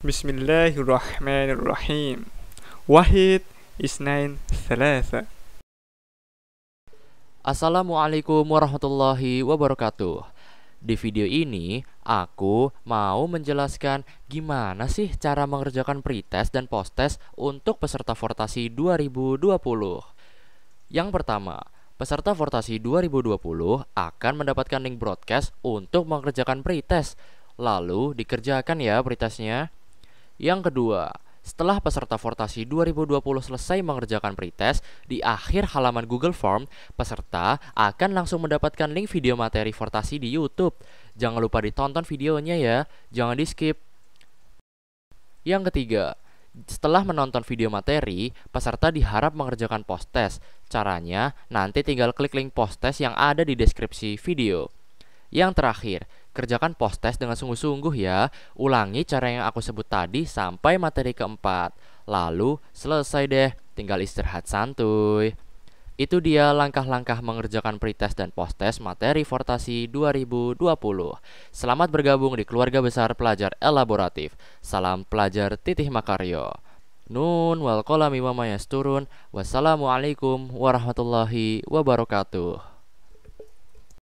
Bismillahirrahmanirrahim Wahid Isnain Thalatha Assalamualaikum warahmatullahi wabarakatuh Di video ini aku mau menjelaskan gimana sih cara mengerjakan pretest dan posttest untuk peserta Fortasi 2020 Yang pertama, peserta Fortasi 2020 akan mendapatkan link broadcast untuk mengerjakan pretest Lalu dikerjakan ya pretestnya yang kedua, setelah peserta Fortasi 2020 selesai mengerjakan pretest, di akhir halaman Google Form, peserta akan langsung mendapatkan link video materi Fortasi di YouTube. Jangan lupa ditonton videonya ya, jangan di-skip. Yang ketiga, setelah menonton video materi, peserta diharap mengerjakan post test. Caranya, nanti tinggal klik link post test yang ada di deskripsi video. Yang terakhir, Kerjakan post test dengan sungguh-sungguh ya. Ulangi cara yang aku sebut tadi sampai materi keempat. Lalu selesai deh, tinggal istirahat santuy. Itu dia langkah-langkah mengerjakan pretest dan posttest materi Fortasi 2020. Selamat bergabung di keluarga besar pelajar elaboratif. Salam pelajar titih makaryo. Nun wal kolami turun. Wassalamualaikum warahmatullahi wabarakatuh.